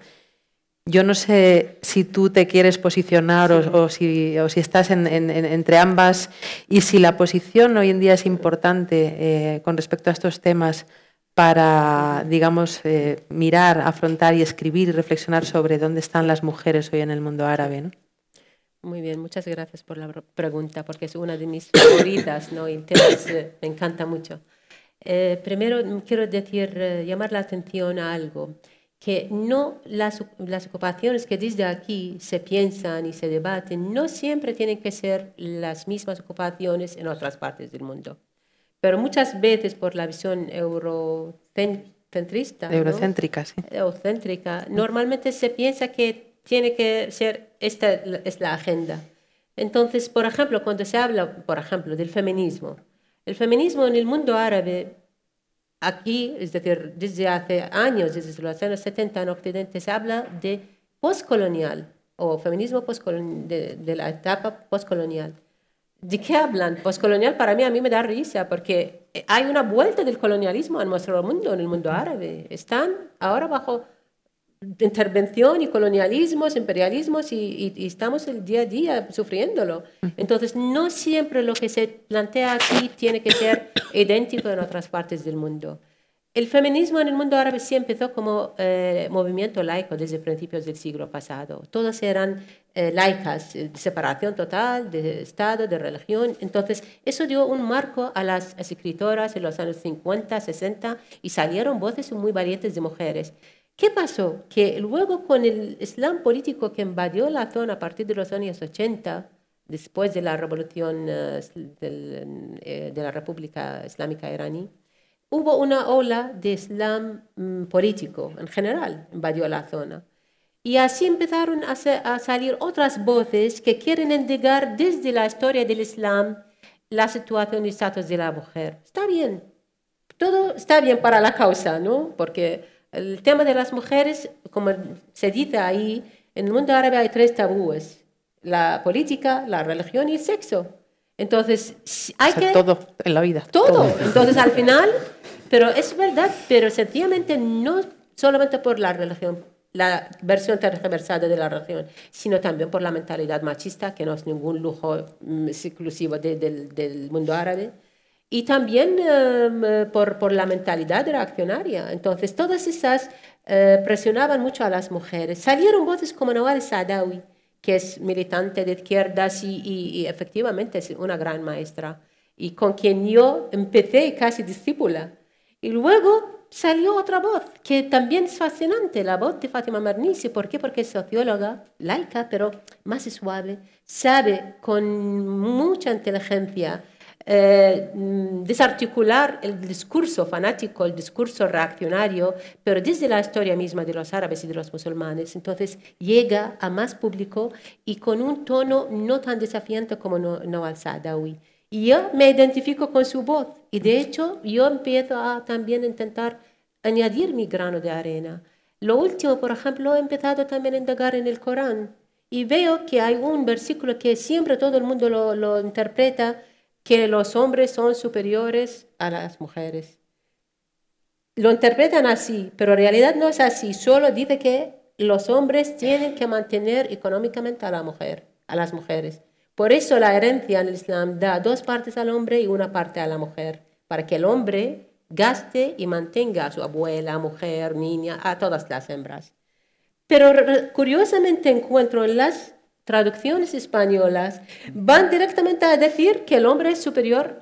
Yo no sé si tú te quieres posicionar o, si, estás entre ambas y si la posición hoy en día es importante eh, con respecto a estos temas para, digamos, eh, mirar, afrontar y escribir y reflexionar sobre dónde están las mujeres hoy en el mundo árabe. Muy bien, muchas gracias por la pregunta porque es una de mis favoritas y eh, me encanta mucho. primero quiero decir, llamar la atención a algo que no las, ocupaciones que desde aquí se piensan y se debaten no siempre tienen que ser las mismas ocupaciones en otras partes del mundo. Pero muchas veces por la visión eurocentrista, eurocéntrica, normalmente se piensa que tiene que ser esta es la agenda. Entonces, por ejemplo, cuando se habla, por ejemplo, del feminismo, el feminismo en el mundo árabe Aquí, es decir, desde hace años, desde los años 70 en Occidente, se habla de postcolonial o feminismo postcolonial, de, la etapa postcolonial. ¿De qué hablan? Postcolonial para mí, a mí me da risa porque eh, hay una vuelta del colonialismo en nuestro mundo, en el mundo árabe. Están ahora bajo intervención y colonialismos, imperialismos y, estamos el día a día sufriéndolo. Entonces, no siempre lo que se plantea aquí tiene que ser <coughs> idéntico en otras partes del mundo. El feminismo en el mundo árabe sí empezó como eh, movimiento laico desde principios del siglo pasado. Todas eran eh, laicas, eh, separación total de Estado, de religión. Entonces, eso dio un marco a las escritoras en los años 50, 60 y salieron voces muy valientes de mujeres. ¿Qué pasó? Que luego con el Islam político que invadió la zona a partir de los años 80, después de la revolución eh, eh, de la República Islámica iraní, hubo una ola de Islam mm, político en general, invadió la zona. Y así empezaron a, salir otras voces que quieren indagar desde la historia del Islam la situación y estatus de la mujer. Está bien, todo está bien para la causa, ¿no? Porque el tema de las mujeres, como se dice ahí, en el mundo árabe hay tres tabúes, la política, la religión y el sexo. Entonces, hay que... Todo en la vida. Todo. Entonces, al <laughs> final, pero es verdad, pero sencillamente no solamente por la religión, la versión tergiversada de la religión, sino también por la mentalidad machista, que no es ningún lujo mm, exclusivo del mundo árabe y también em, por, por, la mentalidad reaccionaria. Entonces, todas esas eh, presionaban mucho a las mujeres. Salieron voces como Nawal Sadawi, que es militante de izquierdas y, efectivamente es una gran maestra, y con quien yo empecé casi discípula. Y luego salió otra voz, que también es fascinante, la voz de Fátima Marnisi. ¿Por qué? Porque es socióloga, laica, pero más suave, sabe con mucha inteligencia eh, mm, desarticular el discurso fanático, el discurso reaccionario, pero desde la historia misma de los árabes y de los musulmanes. Entonces llega a más público y con un tono no tan desafiante como no, Sadawi. Y yo me identifico con su voz y de hecho yo empiezo a también intentar añadir mi grano de arena. Lo último, por ejemplo, he empezado también a indagar en el Corán y veo que hay un versículo que siempre todo el mundo lo interpreta que los hombres son superiores a las mujeres. Lo interpretan así, pero en realidad no es así. Solo dice que los hombres tienen que mantener económicamente a la mujer, a las mujeres. Por eso la herencia en el Islam da dos partes al hombre y una parte a la mujer, para que el hombre gaste y mantenga a su abuela, mujer, niña, a todas las hembras. Pero curiosamente encuentro en las traducciones españolas van directamente a decir que el hombre es superior.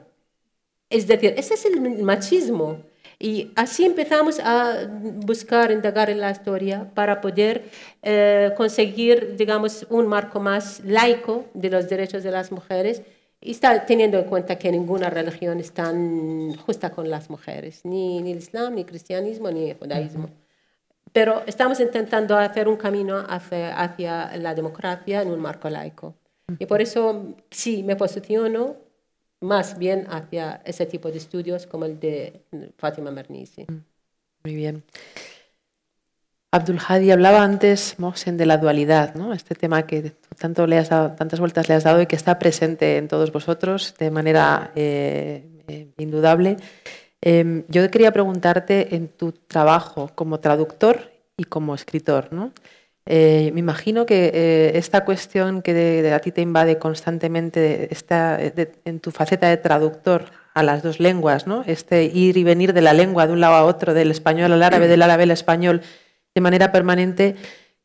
Es decir, ese es el machismo. Y así empezamos a buscar, indagar en la historia para poder eh, conseguir, digamos, un marco más laico de los derechos de las mujeres y está teniendo en cuenta que ninguna religión es tan justa con las mujeres, ni, ni el Islam, ni el cristianismo, ni el judaísmo pero estamos intentando hacer un camino hacia, la democracia en un marco laico. Y por eso sí me posiciono más bien hacia ese tipo de estudios como el de Fátima Mernissi. Mm, muy bien. Abdul Hadi hablaba antes, Mohsen, de la dualidad, ¿no? este tema que tanto le tantas vueltas le has dado y que está presente en todos vosotros de manera eh, eh, indudable. Em, yo quería preguntarte en tu trabajo como traductor y como escritor, ¿no? Eh, me imagino que eh, esta cuestión que a ti te invade constantemente en tu faceta de traductor a las dos lenguas, este ir y venir de la lengua de un lado a otro, del español al árabe, del árabe al español, de manera permanente,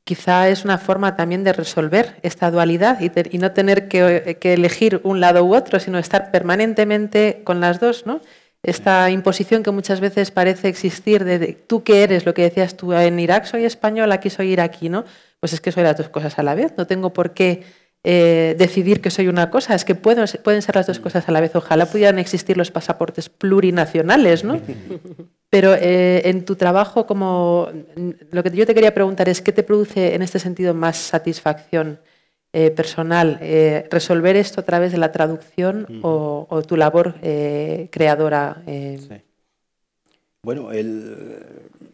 quizá es una forma también de resolver esta dualidad y, no tener que, eh, que, elegir un lado u otro, sino estar permanentemente con las dos. ¿no? esta imposición que muchas veces parece existir de, tú que eres, lo que decías tú, en Irak soy español, aquí soy iraquí, ¿no? Pues es que soy las dos cosas a la vez, no tengo por qué eh, decidir que soy una cosa, es que pueden, ser las dos cosas a la vez. Ojalá pudieran existir los pasaportes plurinacionales, ¿no? <laughs> Pero eh, en tu trabajo, como lo que yo te quería preguntar es qué te produce en este sentido más satisfacción eh, personal, eh, resolver esto a través de la traducción o, tu labor eh, creadora. Bueno,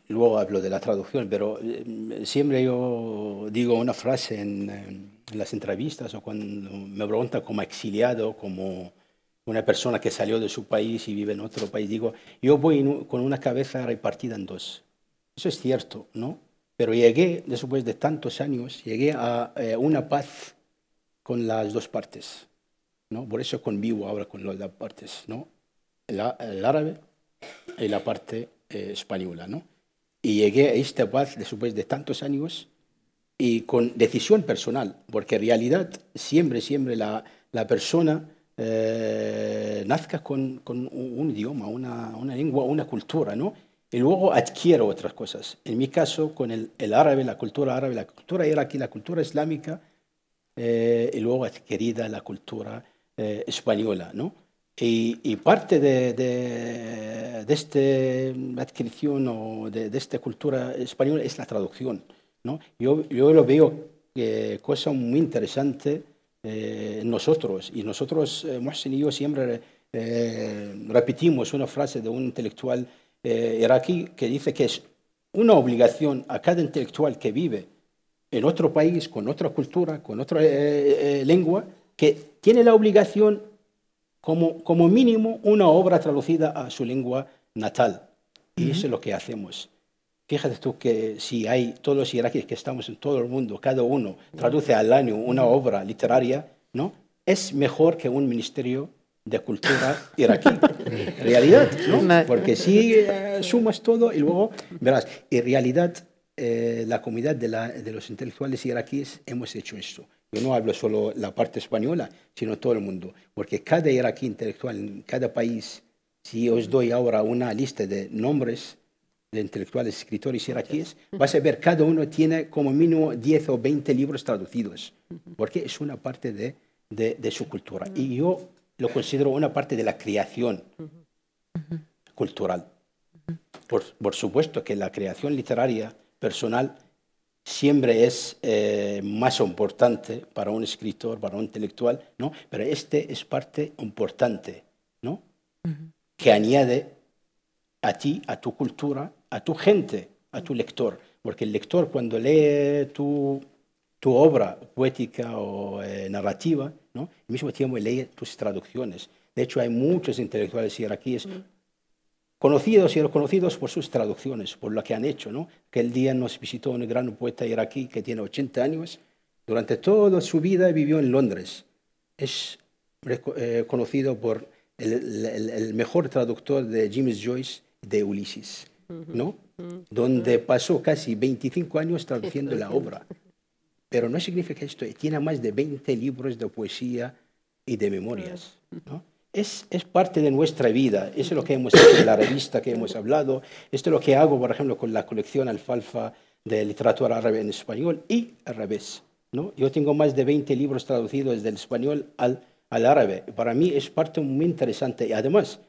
luego hablo de la traducción, pero siempre yo digo una frase en, las entrevistas o cuando me preguntan como exiliado, como una persona que salió de su país y vive en otro país, digo, yo voy con una cabeza repartida en dos. Eso es cierto, ¿no? Pero llegué, después de tantos años, llegué a eh, una paz con las dos partes. ¿no? Por eso convivo ahora con las dos partes, ¿no? el árabe y la parte eh, española. ¿no? Y llegué a esta paz después de tantos años y con decisión personal, porque en realidad siempre, siempre la, la persona eh, nazca con, con, un idioma, una, una lengua, una cultura, ¿no? y luego adquiero otras cosas. En mi caso, con el, árabe, la cultura árabe, la cultura iraquí, la cultura islámica, eh, y luego adquirida la cultura eh, española. ¿no? Y, parte de, de, esta adquisición o de, esta cultura española es la traducción. ¿no? Yo, yo lo veo eh, cosa muy interesante nosotros, y nosotros, Mohsen y yo, siempre repetimos una frase de un intelectual eh, iraquí que dice que es una obligación a cada intelectual que vive en otro país, con otra cultura, con otra eh, eh, lengua, que tiene la obligación, como, mínimo, una obra traducida a su lengua natal. Y eso es lo que hacemos. Fíjate tú que si hay todos los iraquíes que estamos en todo el mundo, cada uno traduce al año una obra literaria, ¿no? Es mejor que un ministerio de cultura iraquí. realidad, ¿no? Porque si eh, sumas todo y luego verás, en realidad eh, la comunidad de, la, de, los intelectuales iraquíes hemos hecho esto. Yo no hablo solo la parte española, sino todo el mundo, porque cada iraquí intelectual en cada país, si os doy ahora una lista de nombres de intelectuales, escritores iraquíes, vas a ver cada uno tiene como mínimo 10 o 20 libros traducidos, porque es una parte de, de, de su cultura. Y yo lo considero una parte de la creación cultural. por, supuesto que la creación literaria personal siempre es eh, más importante para un escritor, para un intelectual, ¿no? pero este es parte importante, ¿no? que añade a ti, a tu cultura, a tu gente, a tu lector, porque el lector cuando lee tu tu obra poética o eh, narrativa, ¿no? al mismo tiempo lee tus traducciones. De hecho, hay muchos intelectuales iraquíes mm. conocidos y reconocidos por sus traducciones, por lo que han hecho. ¿no? Aquel día nos visitó un gran poeta iraquí que tiene 80 años. Durante toda su vida vivió en Londres. Es eh, conocido por el, mejor traductor de James Joyce de Ulises, ¿no? Donde pasó casi 25 años traduciendo la obra. Pero no significa esto, tiene más de 20 libros de poesía y de memorias. ¿no? Es, es, parte de nuestra vida, eso es lo que hemos hecho en la revista que hemos hablado, esto es lo que hago, por ejemplo, con la colección Alfalfa de literatura árabe en español y al revés. ¿no? Yo tengo más de 20 libros traducidos del español al, al árabe. Para mí es parte muy interesante y además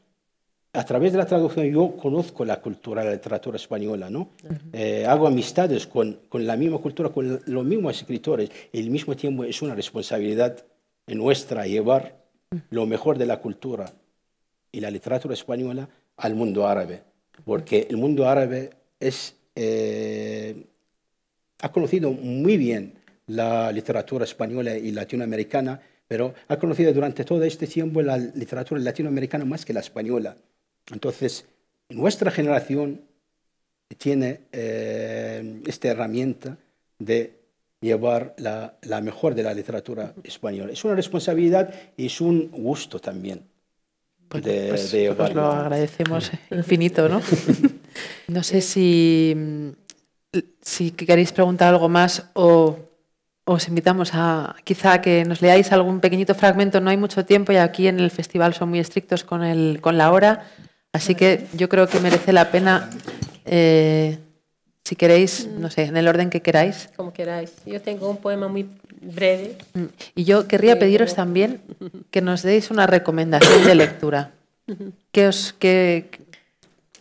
a través de la traducción yo conozco la cultura, la literatura española, ¿no? Eh, hago amistades con, con, la misma cultura, con los mismos escritores. Y al mismo tiempo es una responsabilidad nuestra llevar lo mejor de la cultura y la literatura española al mundo árabe. Porque el mundo árabe eh, ha conocido muy bien la literatura española y latinoamericana, pero ha conocido durante todo este tiempo la literatura latinoamericana más que la española. Entonces, nuestra generación tiene eh, esta herramienta de llevar la, mejor de la literatura española. Es una responsabilidad y es un gusto también. Pues, de, pues, pues lo agradecemos <laughs> infinito, ¿no? <laughs> no sé si, si queréis preguntar algo más o os invitamos a quizá que nos leáis algún pequeñito fragmento. No hay mucho tiempo y aquí en el festival son muy estrictos con, el, con la hora. Así que yo creo que merece la pena, eh, si queréis, mm. no sé, en el orden que queráis. Como queráis. Yo tengo un poema muy breve. Mm. Y yo querría pediros también <laughs> que nos deis una recomendación de lectura. que os, que,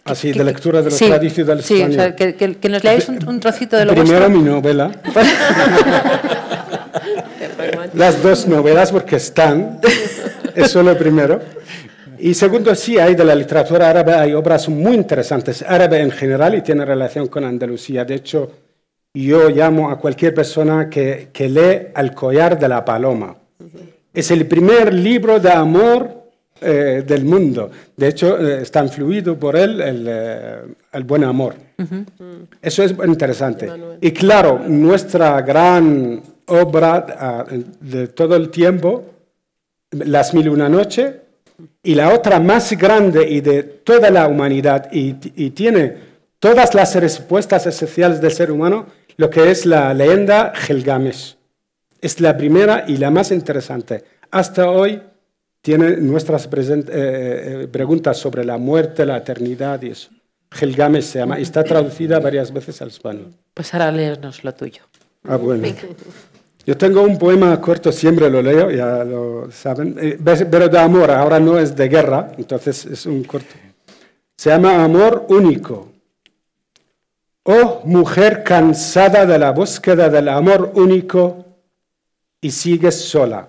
Así, ah, de lectura de los sí, tradicionales Sí, que, nos leáis un, trocito de lo Primero mi novela. <laughs> Las dos novelas porque están. Eso es lo primero. Y segundo, sí hay de la literatura árabe, hay obras muy interesantes, árabe en general y tiene relación con Andalucía. De hecho, yo llamo a cualquier persona que, que lee El collar de la paloma. Es el primer libro de amor eh, del mundo. De hecho, eh, está influido por él el, eh, buen amor. Mm. Eso es interesante. Y claro, nuestra gran obra ah, de todo el tiempo, Las Mil y Una Noche, y la otra más grande y de toda la humanidad y, tiene todas las respuestas esenciales del ser humano, lo que es la leyenda Gilgamesh. Es la primera y la más interesante. Hasta hoy tiene nuestras eh, eh, preguntas sobre la muerte, la eternidad y eso. Gilgamesh se llama y está traducida varias veces al español. Pues ahora leernos lo tuyo. Ah, bueno. Yo tengo un poema corto, siempre lo leo, ya lo saben, pero eh, de amor, ahora no es de guerra, entonces es un corto. Se llama Amor Único. Oh mujer cansada de la búsqueda del amor único y sigues sola.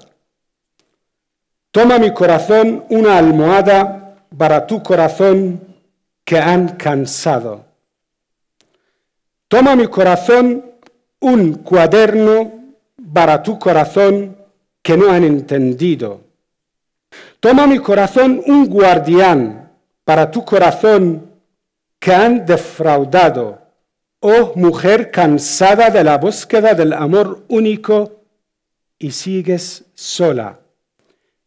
Toma mi corazón una almohada para tu corazón que han cansado. Toma mi corazón un cuaderno para tu corazón que no han entendido. Toma mi corazón un guardián para tu corazón que han defraudado. Oh mujer cansada de la búsqueda del amor único y sigues sola.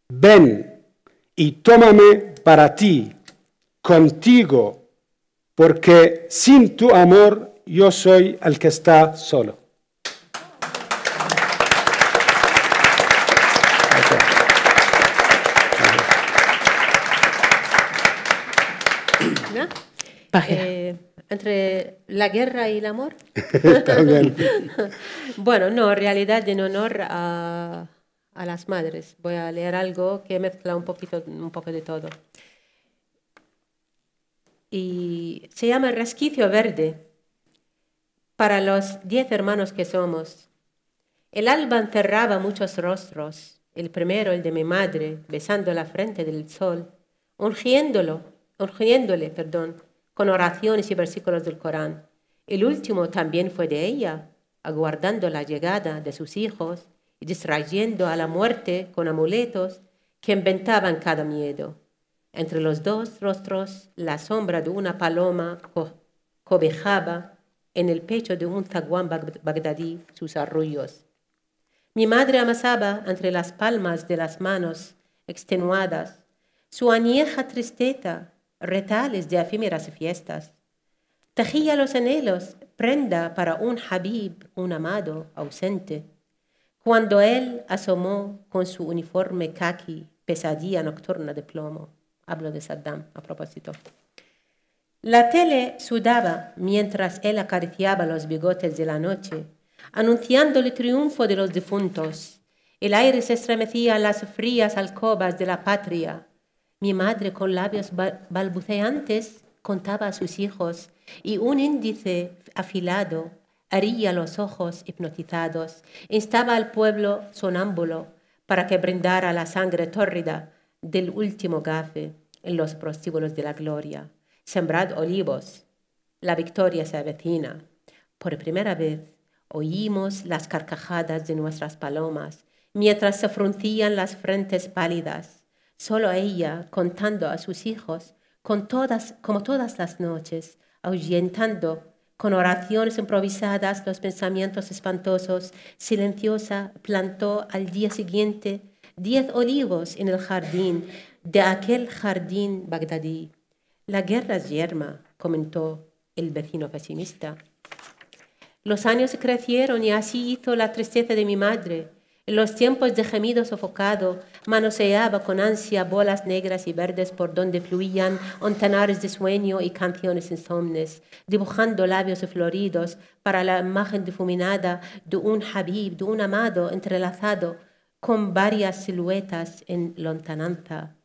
Ven y tómame para ti, contigo, porque sin tu amor yo soy el que está solo. Eh, entre la guerra y el amor. <laughs> <laughs> bueno, no, realidad en honor a, las madres. Voy a leer algo que mezcla un, poquito, un poco de todo. Y se llama Resquicio Verde. Para los diez hermanos que somos, el alba encerraba muchos rostros. El primero, el de mi madre, besando la frente del sol, ungiéndolo, ungiéndole, perdón, con oraciones y versículos del Corán. El último también fue de ella, aguardando la llegada de sus hijos y distrayendo a la muerte con amuletos que inventaban cada miedo. Entre los dos rostros, la sombra de una paloma cobijaba en el pecho de un zaguán bagdadí sus arrullos. Mi madre amasaba entre las palmas de las manos extenuadas su añeja tristeza retales de efímeras fiestas. Tejía los anhelos, prenda para un Habib, un amado ausente. Cuando él asomó con su uniforme khaki, pesadilla nocturna de plomo. Hablo de Saddam a propósito. La tele sudaba mientras él acariciaba los bigotes de la noche, anunciando el triunfo de los difuntos. El aire se estremecía en las frías alcobas de la patria, mi madre, con labios balbuceantes, contaba a sus hijos y un índice afilado haría los ojos hipnotizados. Instaba al pueblo sonámbulo para que brindara la sangre tórrida del último gafe en los prostíbulos de la gloria. Sembrad olivos, la victoria se avecina. Por primera vez oímos las carcajadas de nuestras palomas mientras se fruncían las frentes pálidas solo ella contando a sus hijos, como todas las noches, ahuyentando con oraciones improvisadas los pensamientos espantosos, silenciosa, plantó al día siguiente diez olivos en el jardín de aquel jardín bagdadí. La guerra es yerma, comentó el vecino pesimista. Los años crecieron y así hizo la tristeza de mi madre. En los tiempos de gemido sofocado, manoseaba con ansia bolas negras y verdes por donde fluían ontanares de sueño y canciones insomnes, dibujando labios floridos para la imagen difuminada de un habib, de un amado entrelazado con varias siluetas en lontananza.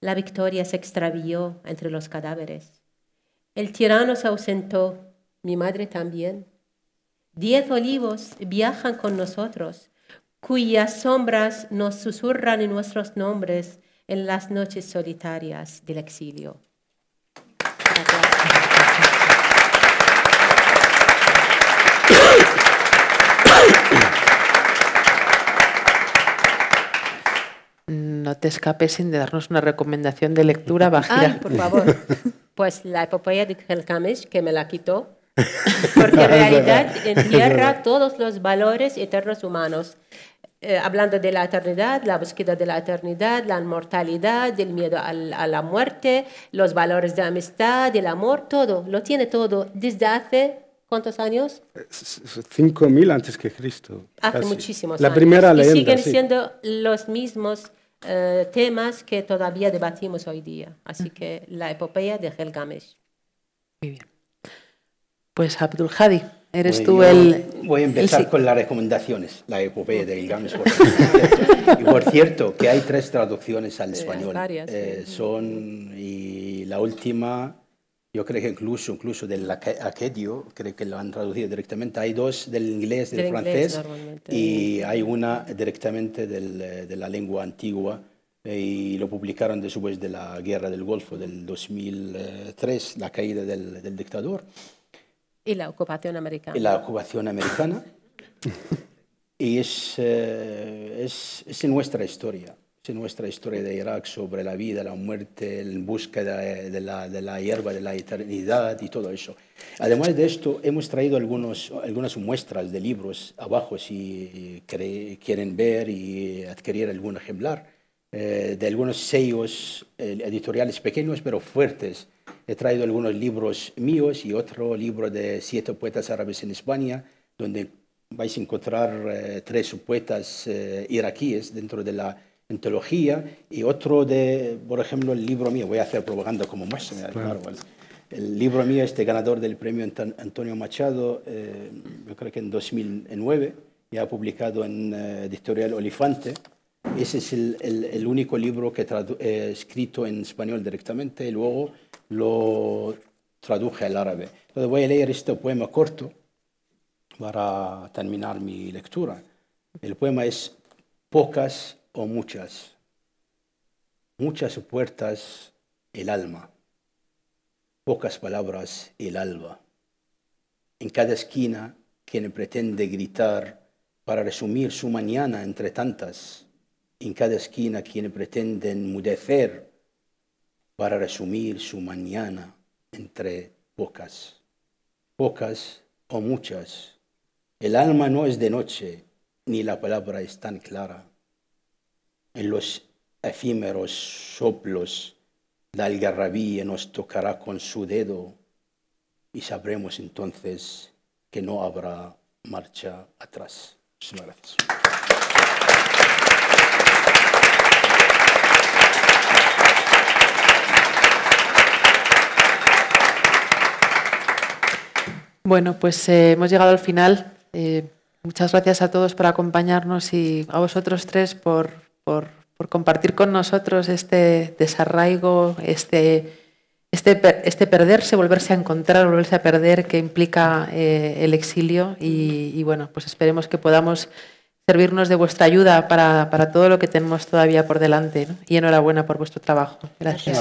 La victoria se extravió entre los cadáveres. El tirano se ausentó, mi madre también. Diez olivos viajan con nosotros cuyas sombras nos susurran en nuestros nombres en las noches solitarias del exilio. No te escapes sin darnos una recomendación de lectura, Bajira. por favor. Pues la epopeya de Gilgamesh, que me la quitó, <laughs> porque en realidad entierra todos los valores eternos humanos. Eh, hablando de la eternidad, la búsqueda de la eternidad, la inmortalidad, el miedo a la muerte, los valores de amistad, el amor, todo, lo tiene todo desde hace ¿Cuántos años? 5.000 antes que Cristo. Hace muchísimos la Primera leyenda, siguen siendo los mismos eh, temas que todavía debatimos hoy día. Así que la epopeya de Helgamesh. Muy bien. Pues Abdul Hadi. Eres tú el... Voy a empezar con las recomendaciones, la epopeya de Ilgam Y por cierto, que hay tres traducciones al español. Eh, son, y la última, yo creo que incluso, incluso del aquedio, creo que lo han traducido directamente. Hay dos del inglés, del, francés, y hay una directamente eh, de la lengua antigua, eh, y lo publicaron después de la guerra del Golfo del 2003, la caída del, del dictador. Y la ocupación americana. Y la ocupación americana. y es, eh, es, nuestra historia, es nuestra historia de Irak sobre la vida, la muerte, la búsqueda de, la, de la hierba de la eternidad y todo eso. Además de esto, hemos traído algunos, algunas muestras de libros abajo si quieren ver y adquirir algún ejemplar, eh, de algunos sellos eh, editoriales pequeños pero fuertes He traído algunos libros míos y otro libro de siete poetas árabes en España, donde vais a encontrar eh, tres poetas eh, iraquíes dentro de la antología y otro de, por ejemplo, el libro mío, voy a hacer propaganda como más, claro. El libro mío, este ganador del premio Antonio Machado, eh, yo creo que en 2009, ya publicado en Editorial Olifante. Ese es el, único libro que he escrito en español directamente luego lo traduje al árabe. voy a leer este poema corto para terminar mi lectura. El poema es Pocas o muchas. Muchas puertas el alma. Pocas palabras el alba. En cada esquina quien pretende gritar para resumir su mañana entre tantas. En cada esquina quien pretende enmudecer para resumir su mañana entre pocas, pocas o muchas. El alma no es de noche, ni la palabra es tan clara. En los efímeros soplos la algarrabía nos tocará con su dedo y sabremos entonces que no habrá marcha atrás. Muchas gracias. Bueno, pues eh, hemos llegado al final. Eh, muchas gracias a todos por acompañarnos y a vosotros tres por, por, compartir con nosotros este desarraigo, este, este, este, perderse, volverse a encontrar, volverse a perder que implica eh, el exilio. Y, bueno, pues esperemos que podamos servirnos de vuestra ayuda para, todo lo que tenemos todavía por delante. Y enhorabuena por vuestro trabajo. gracias.